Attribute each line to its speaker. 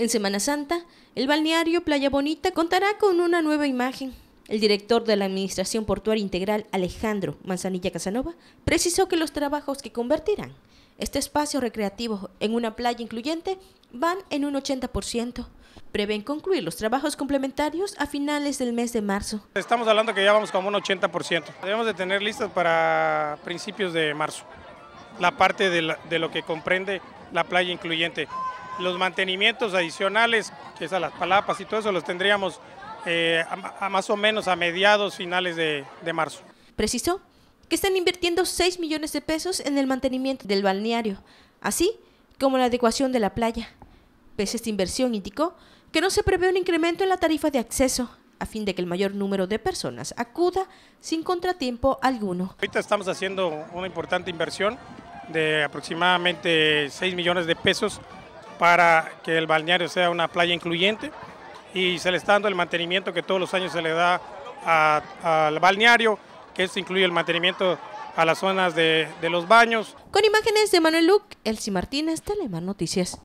Speaker 1: En Semana Santa, el balneario Playa Bonita contará con una nueva imagen. El director de la Administración Portuaria Integral, Alejandro Manzanilla Casanova, precisó que los trabajos que convertirán este espacio recreativo en una playa incluyente van en un 80%. Prevén concluir los trabajos complementarios a finales del mes de marzo.
Speaker 2: Estamos hablando que ya vamos como un 80%. Debemos de tener listas para principios de marzo la parte de lo que comprende la playa incluyente los mantenimientos adicionales, que es a las palapas y todo eso, los tendríamos eh, a, más o menos a mediados, finales de, de marzo.
Speaker 1: Precisó que están invirtiendo 6 millones de pesos en el mantenimiento del balneario, así como la adecuación de la playa. Pese a esta inversión, indicó que no se prevé un incremento en la tarifa de acceso, a fin de que el mayor número de personas acuda sin contratiempo alguno. Ahorita estamos haciendo una importante inversión
Speaker 2: de aproximadamente 6 millones de pesos para que el balneario sea una playa incluyente y se le está dando el mantenimiento que todos los años se le da al balneario, que esto incluye el mantenimiento a las zonas de, los baños.
Speaker 1: Con imágenes de Manuel Luc, Elsie Martínez, Telemar Noticias.